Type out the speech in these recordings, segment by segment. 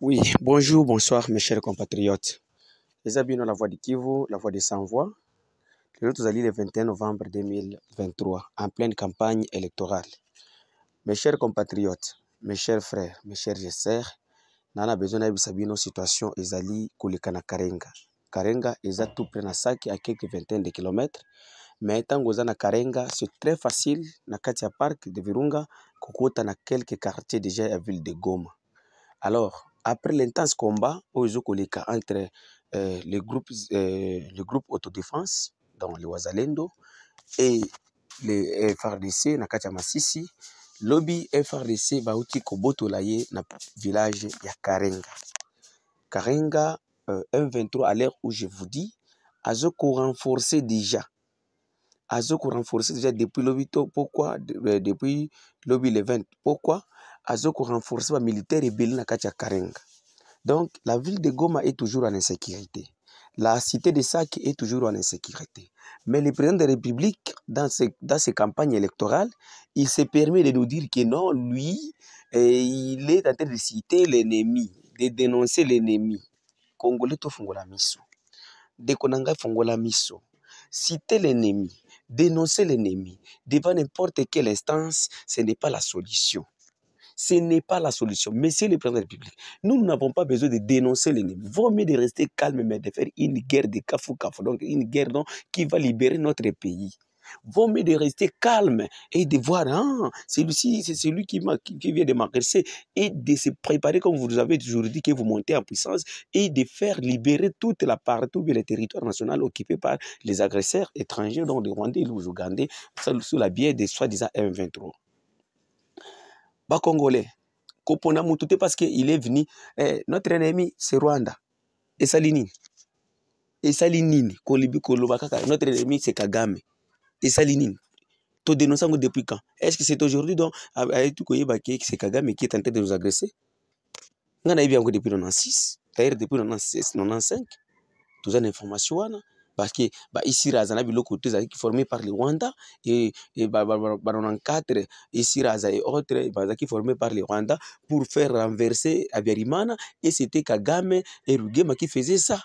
Oui, bonjour, bonsoir mes chers compatriotes. Les abonnés la voix de Kivu, la voix de sans voix. Le 21 novembre 2023, en pleine campagne électorale. Mes chers compatriotes, mes chers frères, mes chers sœurs, nana besoin d'abi sabino situation ezali na Karenga. Karenga à tout près na saki à quelques vingtaines de kilomètres. Mais étant eza na Karenga, c'est très facile na kati parc de Virunga kokota na quelques quartiers déjà la ville de Goma. Alors, après l'intense combat entre euh, le, groupe, euh, le groupe autodéfense, dans le Wazalendo, et le FRDC, Nakatia Masisi, lobby FRDC bauti kobotola dans na village ya Karenga. Karenga, euh, 23 à l'heure où je vous dis, a renforcé déjà. a renforcé déjà depuis lobby, pourquoi euh, Depuis lobby le 20. Pourquoi azo renforcer militaire et na kati Karenga. Donc la ville de Goma est toujours en insécurité. La cité de Saki est toujours en insécurité. Mais le président de la République, dans ses, dans campagnes électorales, il s'est permis de nous dire que non, lui, eh, il est en train de citer l'ennemi, de dénoncer l'ennemi. Congolais, to miso. De konanga fungola miso. Citer l'ennemi, dénoncer l'ennemi, devant n'importe quelle instance, ce n'est pas la solution ce n'est pas la solution. Messieurs les président de la République, nous n'avons pas besoin de dénoncer l'ennemi. Vaut mieux de rester calme, mais de faire une guerre de cafou cafou, donc une guerre donc, qui va libérer notre pays. Vaut mieux de rester calme et de voir, ah, celui-ci, c'est celui qui, vient de m'agresser, et de se préparer, comme vous avez toujours dit, que vous montez en puissance, et de faire libérer toute la partout le territoire national occupé par les agresseurs étrangers, dont les Rwandais, les Ougandais, sous la bière de soi-disant M23. bacongolais kopona mutu te parce que il est venu eh, notre ennemi c'est rwanda esali nini esali nini kolibi koloba kaka notre ennemi c'est kagame esali nini todénonce yango depuis quand est ce que c'est aujourd'hui donc ayeti ah, eh, koyeba ke c'est kagame qui est en train de nous agresser nga nayebi yango depuis 96 d'ailleurs depuis 95 toza na information wana parce que bah, ici razana biloko formé par les rwanda et bah ba94 ici raza et autres qui formé par les rwanda pour faire renverser Abiyarimana, et c'était kagame et rugema qui faisaient ça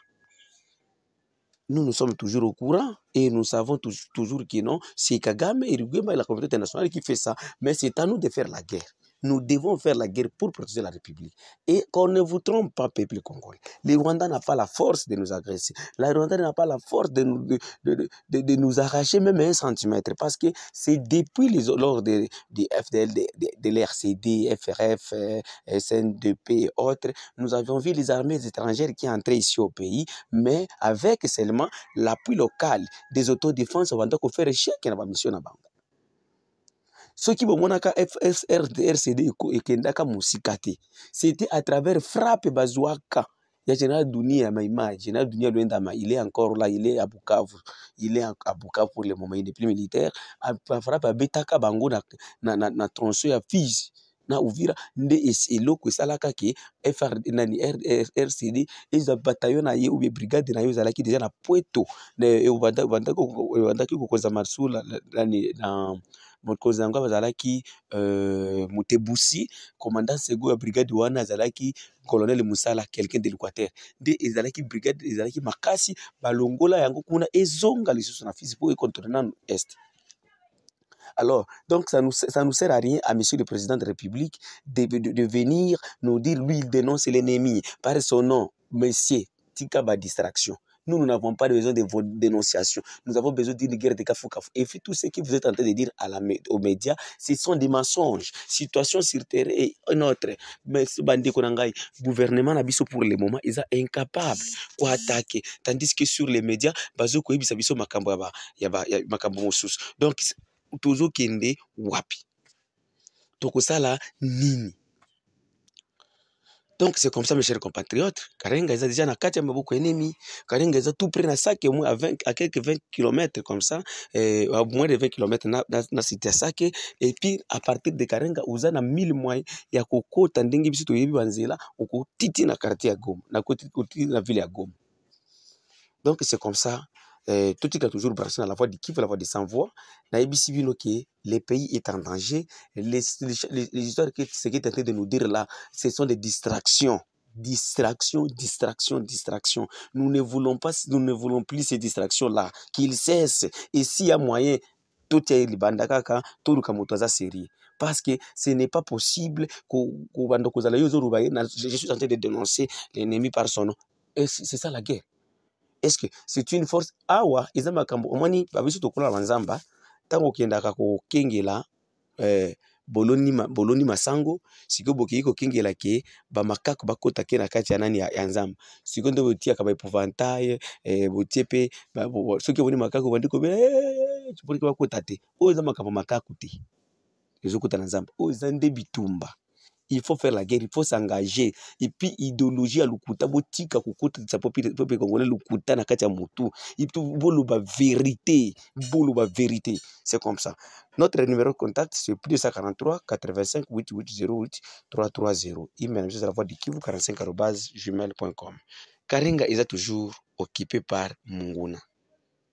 nous, nous sommes toujours au courant et nous savons toujours que non, c'est Kagame et Rugema et la communauté internationale qui fait ça. Mais c'est à nous de faire la guerre. Nous devons faire la guerre pour protéger la République. Et qu'on ne vous trompe pas, peuple congolais. Le Rwanda n'a pas la force de nous agresser. les Rwanda n'a pas la force de nous, de, de, de, nous arracher même un centimètre. Parce que c'est depuis les, lors des, FDL, de, de l'RCD, FRF, euh, SNDP et autres, nous avions vu les armées étrangères qui entraient ici au pays, mais avec seulement l'appui local des autodéfenses, on avant donc faire échec dans la mission à Banga. soki bomonaka fsrdrcd ekendaka mosika te c'était à travers frappe bazwaka ya général dunia ya maimai général dunia loendama il est encore là il est à bukavu il est à bukavu pour le moment il est plus militaire frappe abetaka bango na, na, na, na tronçon ya fise na uvira nde eloko esalaka ke nani rcd eza bataillon na ye ubie brigade na ye ezalaki deja na pweto ebandaki kokonza marsula nani na mokonzi yango bazalaki euh, motebusi commandant sego ya brigade wana azalaki colonel musala quelqu'un de l'équateur nde ezalaki brigade ezalaki makasi balongola yango kuna ezonga lisusu na fisi mpo econtrole nano este Alors, donc, ça ne nous, ça nous sert à rien à Monsieur le Président de la République de, de, de venir nous dire, lui, il dénonce l'ennemi par son nom, Monsieur, tika ba distraction nous, nous n'avons pas besoin de vos dénonciations. Nous avons besoin d'une guerre de kafou kafou. Et tout ce que vous êtes en train de dire aux médias, ce sont des mensonges. Situation sur terre et une autre. Mais ce bandit konangai, gouvernement n'a pour le moment, il est incapable de attaquer. Tandis que sur les médias, bazo ko ebisa biso makambo yaba, yaba, makambo mosusu. Donc, tozo kende wapi. là, nini? donc c'est comme ça mes chers compatriotes karenga eza déjà na kati ya maboko enemi karenga eza tout près na sake mwa à, 20, à quelques 20 km comme ça eh, à moins de 20 km na, na, na site ya sake et puis à partir de karenga oza na mille moyen ya kokota ndenge biso toyebi banzela okotiti na quartier ya goma na, na ville ya goma donc c'est comme ça Tout ce qui a toujours brassé dans la voix de qui veut la voix des sans-voix. le pays est en danger. Les, les, histoires que ce qui est en train de nous dire là, ce sont des distractions. distractions, distractions, distractions. Nous ne voulons pas, nous ne voulons plus ces distractions-là. Qu'ils cessent. Et s'il y a moyen, tout est libanda kaka, tout le série parce que ce n'est pas possible que je suis en train de dénoncer l'ennemi par son nom. Et c'est ça la guerre. eske c'est une force awa eza makambo omoni babiso tokola na banzamba ntango okendaka kokengela eh, boloni, ma, boloni masango sikoyo bokei kokengela ke bamakake bakota ke na kati ya nani ya, ya nzamba sikoyo nde botiaka baépouvantail eh, botie mpe soki omoni makake obandi kobela eh, mponika bakota te oyo eza makambo makaku te ezokota na nzamba oyo eza nde bitumba il faut faire la guerre il faut s'engager epuis idéologie ya lokuta botika kokotisa peuple congolais lokuta na kati ya motu boloba vérité boloba vérité c'est comme ça notre numéro contact c'est plus de 143 85 8808 330 email monsieur la voix du kivu 45 arobase gmail.com karinga eza toujours occupé par munguna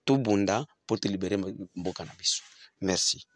tobunda mpo tolibere mboka na biso merci